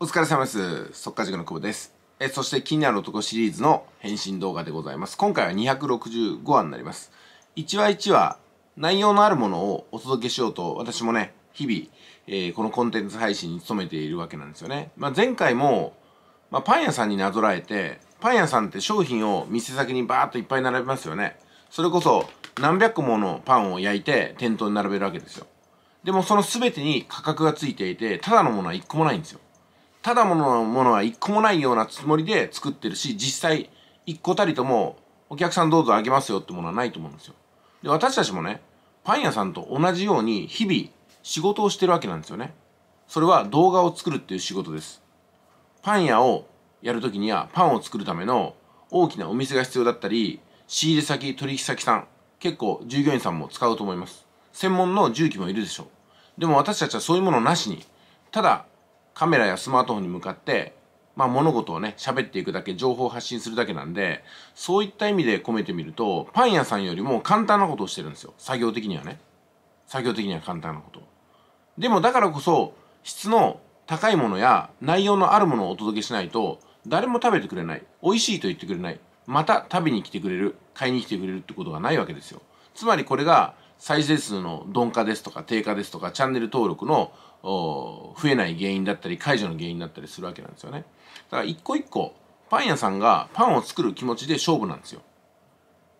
お疲れ様です。速稼塾の久保です。え、そして気になる男シリーズの返信動画でございます。今回は265話になります。1話1話、内容のあるものをお届けしようと、私もね、日々、えー、このコンテンツ配信に努めているわけなんですよね。まあ、前回も、まあ、パン屋さんになぞらえて、パン屋さんって商品を店先にバーっといっぱい並べますよね。それこそ、何百個ものパンを焼いて店頭に並べるわけですよ。でもその全てに価格がついていて、ただのものは1個もないんですよ。ただもののものは一個もないようなつもりで作ってるし、実際一個たりともお客さんどうぞあげますよってものはないと思うんですよ。で、私たちもね、パン屋さんと同じように日々仕事をしてるわけなんですよね。それは動画を作るっていう仕事です。パン屋をやるときにはパンを作るための大きなお店が必要だったり、仕入れ先、取引先さん、結構従業員さんも使うと思います。専門の重機もいるでしょう。でも私たちはそういうものなしに、ただカメラやスマートフォンに向かって、まあ、物事をね喋っていくだけ情報を発信するだけなんでそういった意味で込めてみるとパン屋さんよりも簡単なことをしてるんですよ作業的にはね作業的には簡単なことでもだからこそ質の高いものや内容のあるものをお届けしないと誰も食べてくれない美味しいと言ってくれないまた食べに来てくれる買いに来てくれるってことがないわけですよつまりこれが再生数の鈍化ですとか低下ですとかチャンネル登録の増えない原因だったり解除の原因だったりするわけなんですよねだから一個一個パン屋さんがパンを作る気持ちで勝負なんですよ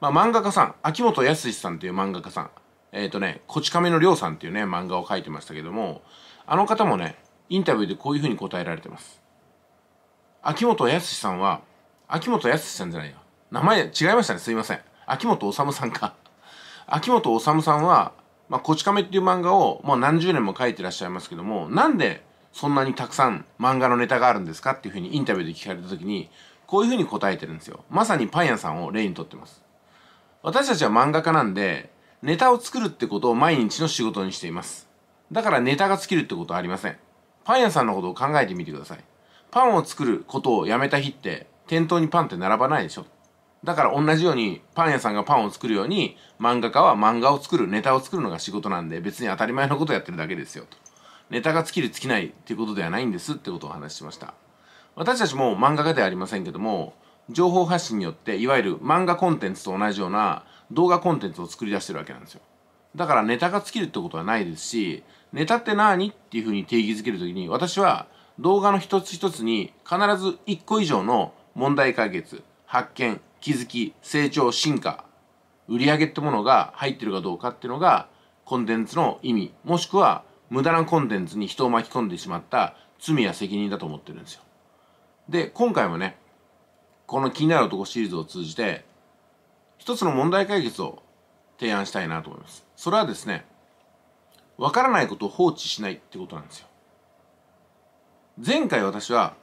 まあ漫画家さん秋元康さんという漫画家さんえっ、ー、とね「こち亀のりょうさん」っていうね漫画を書いてましたけどもあの方もねインタビューでこういうふうに答えられてます秋元康さんは秋元康さんじゃないよ名前違いましたねすいません秋元治さんか秋元治さんはまあ、こち亀っていう漫画をもう何十年も書いてらっしゃいますけども、なんでそんなにたくさん漫画のネタがあるんですかっていうふうにインタビューで聞かれた時に、こういうふうに答えてるんですよ。まさにパン屋さんを例にとってます。私たちは漫画家なんで、ネタを作るってことを毎日の仕事にしています。だからネタが尽きるってことはありません。パン屋さんのことを考えてみてください。パンを作ることをやめた日って、店頭にパンって並ばないでしょ。だから同じようにパン屋さんがパンを作るように漫画家は漫画を作るネタを作るのが仕事なんで別に当たり前のことをやってるだけですよとネタが尽きる尽きないっていうことではないんですってことをお話ししました私たちも漫画家ではありませんけども情報発信によっていわゆる漫画コンテンツと同じような動画コンテンツを作り出してるわけなんですよだからネタが尽きるってことはないですしネタって何っていうふうに定義づけるときに私は動画の一つ一つに必ず1個以上の問題解決発見気づき成長進化売り上げってものが入ってるかどうかっていうのがコンテンツの意味もしくは無駄なコンテンツに人を巻き込んでしまった罪や責任だと思ってるんですよ。で今回もねこの「気になる男」シリーズを通じて一つの問題解決を提案したいなと思います。それはですね分からないことを放置しないってことなんですよ。前回私は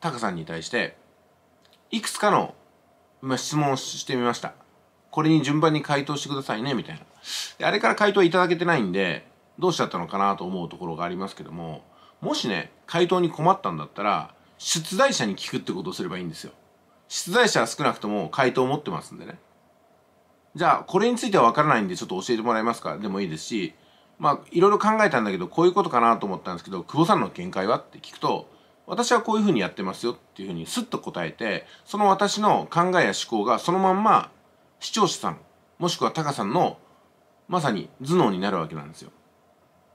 タカさんに対していくつかのまあ、質問してみました。これに順番に回答してくださいね、みたいな。で、あれから回答いただけてないんで、どうしちゃったのかなと思うところがありますけども、もしね、回答に困ったんだったら、出題者に聞くってことをすればいいんですよ。出題者は少なくとも回答を持ってますんでね。じゃあ、これについてはわからないんで、ちょっと教えてもらえますかでもいいですし、まあ、いろいろ考えたんだけど、こういうことかなと思ったんですけど、久保さんの見解はって聞くと、私はこういうふうにやってますよっていうふうにスッと答えてその私の考えや思考がそのまんま視聴者さんもしくはタカさんのまさに頭脳になるわけなんですよ。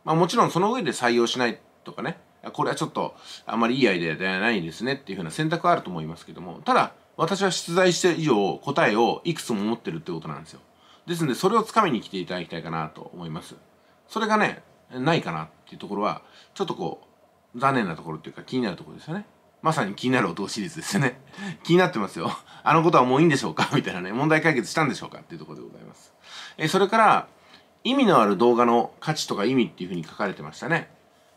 まあ、もちろんその上で採用しないとかねこれはちょっとあまりいいアイデアではないですねっていうふうな選択はあると思いますけどもただ私は出題して以上答えをいくつも持ってるってことなんですよ。ですのでそれをつかみに来ていただきたいかなと思います。それがねないかなっていうところはちょっとこう残念なところっていうか気になるところですよね。まさに気になる男シリーズですよね。気になってますよ。あのことはもういいんでしょうかみたいなね、問題解決したんでしょうかっていうところでございます。えそれから、意味のある動画の価値とか意味っていうふうに書かれてましたね。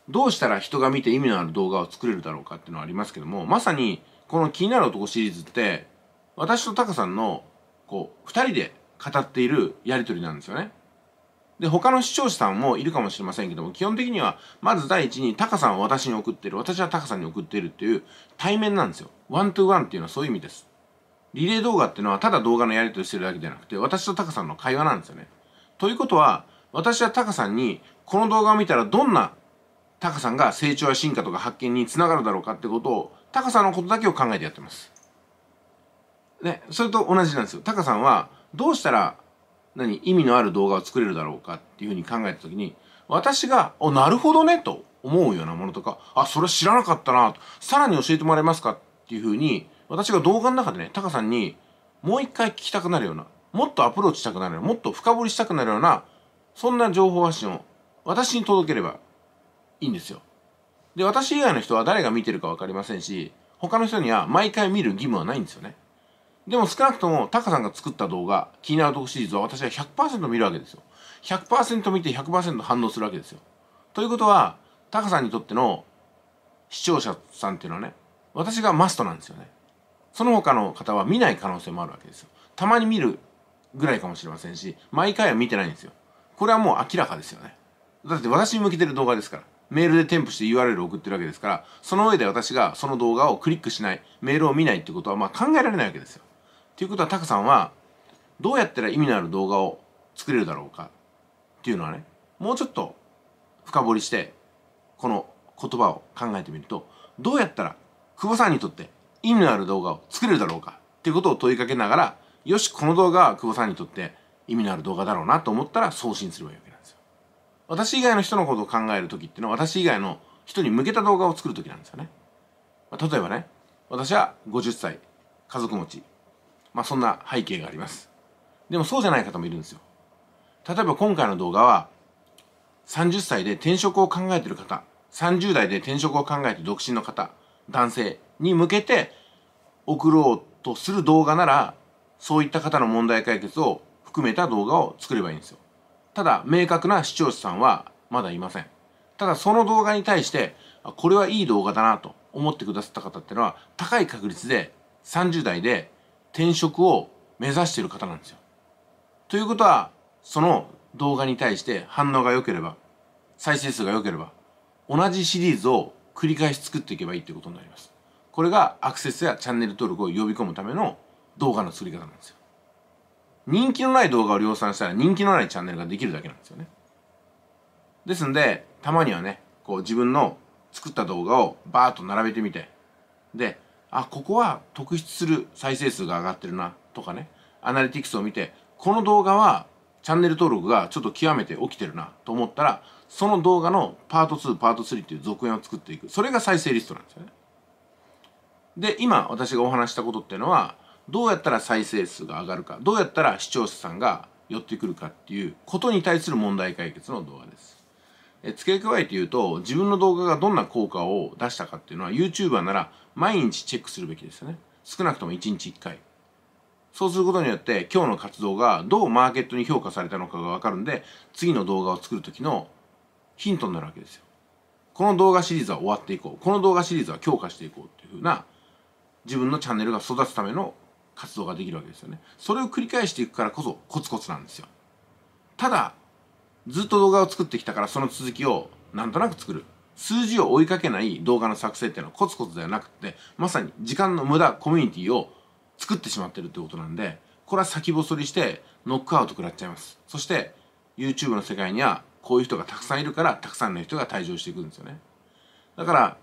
どうしたら人が見て意味のある動画を作れるだろうかっていうのはありますけども、まさにこの気になる男シリーズって、私とタカさんの、こう、二人で語っているやりとりなんですよね。で、他の視聴者さんもいるかもしれませんけども、基本的には、まず第一に、タカさんは私に送ってる、私はタカさんに送ってるっていう対面なんですよ。ワントゥーワンっていうのはそういう意味です。リレー動画っていうのは、ただ動画のやり取りしてるだけじゃなくて、私とタカさんの会話なんですよね。ということは、私はタカさんに、この動画を見たらどんなタカさんが成長や進化とか発見につながるだろうかってことを、タカさんのことだけを考えてやってます。ね、それと同じなんですよ。タカさんは、どうしたら何意味のある動画を作れるだろうかっていうふうに考えた時に私が「おなるほどね」と思うようなものとか「あそれ知らなかったな」と「さらに教えてもらえますか」っていうふうに私が動画の中でねタカさんにもう一回聞きたくなるようなもっとアプローチしたくなるもっと深掘りしたくなるようなそんな情報発信を私に届ければいいんですよ。で私以外の人は誰が見てるか分かりませんし他の人には毎回見る義務はないんですよね。でも少なくともタカさんが作った動画気になるとこシリーズは私は100%見るわけですよ100%見て100%反応するわけですよということはタカさんにとっての視聴者さんっていうのはね私がマストなんですよねその他の方は見ない可能性もあるわけですよたまに見るぐらいかもしれませんし毎回は見てないんですよこれはもう明らかですよねだって私に向けてる動画ですからメールで添付して URL を送ってるわけですからその上で私がその動画をクリックしないメールを見ないってことはまあ考えられないわけですよということはタカさんはどうやったら意味のある動画を作れるだろうかっていうのはねもうちょっと深掘りしてこの言葉を考えてみるとどうやったら久保さんにとって意味のある動画を作れるだろうかっていうことを問いかけながらよしこの動画は久保さんにとって意味のある動画だろうなと思ったら送信すればいいわけなんですよ私以外の人のことを考える時っていうのは私以外の人に向けた動画を作る時なんですよね、まあ、例えばね私は50歳家族持ちまあ、そんな背景がありますでもそうじゃない方もいるんですよ例えば今回の動画は30歳で転職を考えてる方30代で転職を考えて独身の方男性に向けて送ろうとする動画ならそういった方の問題解決を含めた動画を作ればいいんですよただ明確な視聴者さんはまだいませんただその動画に対してこれはいい動画だなと思ってくださった方ってのは高い確率で30代で転職を目指している方なんですよ。ということはその動画に対して反応が良ければ再生数が良ければ同じシリーズを繰り返し作っていけばいいってことになります。これがアクセスやチャンネル登録を呼び込むための動画の作り方なんですよ。人気のない動画を量産したら人気のないチャンネルができるだけなんですよね。ですんで、たまにはね、こう自分の作った動画をバーッと並べてみて、で、あここは特筆する再生数が上がってるなとかねアナリティクスを見てこの動画はチャンネル登録がちょっと極めて起きてるなと思ったらその動画のパート2パート3っていう続編を作っていくそれが再生リストなんですよねで今私がお話したことっていうのはどうやったら再生数が上がるかどうやったら視聴者さんが寄ってくるかっていうことに対する問題解決の動画ですえ付け加えて言うと、自分の動画がどんな効果を出したかっていうのは、YouTuber なら毎日チェックするべきですよね。少なくとも1日1回。そうすることによって、今日の活動がどうマーケットに評価されたのかがわかるんで、次の動画を作る時のヒントになるわけですよ。この動画シリーズは終わっていこう。この動画シリーズは強化していこうっていうふうな、自分のチャンネルが育つための活動ができるわけですよね。それを繰り返していくからこそコツコツなんですよ。ただ、ずっと動画を作ってきたからその続きをなんとなく作る。数字を追いかけない動画の作成っていうのはコツコツではなくて、まさに時間の無駄、コミュニティを作ってしまってるってことなんで、これは先細りしてノックアウト食らっちゃいます。そして、YouTube の世界にはこういう人がたくさんいるから、たくさんの人が退場していくんですよね。だから、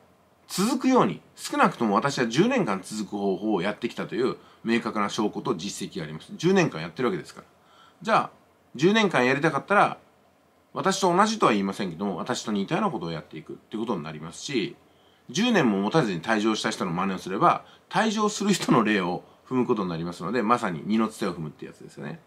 続くように、少なくとも私は10年間続く方法をやってきたという明確な証拠と実績があります。10年間やってるわけですから。じゃあ、10年間やりたかったら、私と同じとは言いませんけども、私と似たようなことをやっていくっていうことになりますし、10年も持たずに退場した人の真似をすれば、退場する人の例を踏むことになりますので、まさに二のつてを踏むってやつですよね。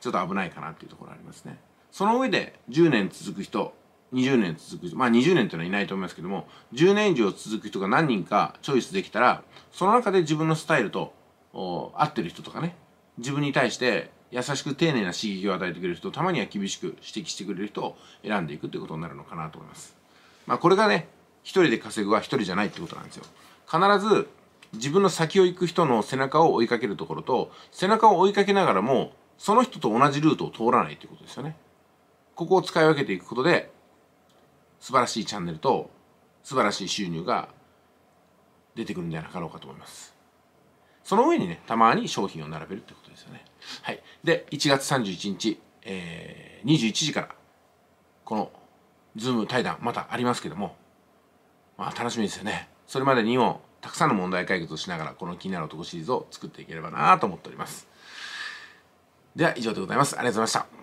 ちょっと危ないかなっていうところありますね。その上で、10年続く人、20年続く人、まあ20年というのはいないと思いますけども、10年以上続く人が何人かチョイスできたら、その中で自分のスタイルと合ってる人とかね、自分に対して優しく丁寧な刺激を与えてくれる人たまには厳しく指摘してくれる人を選んでいくということになるのかなと思います。まあ、これがね一人で稼ぐは一人じゃないってことなんですよ。必ず自分の先を行く人の背中を追いかけるところと背中を追いかけながらもその人と同じルートを通らないってことですよね。ここを使い分けていくことで素晴らしいチャンネルと素晴らしい収入が出てくるんじゃなかろうかと思います。その上にね、たまに商品を並べるってことですよね。はい。で、1月31日、えー、21時から、この、ズーム対談、またありますけども、まあ、楽しみですよね。それまでにも、たくさんの問題解決をしながら、この気になる男シリーズを作っていければなと思っております。では、以上でございます。ありがとうございました。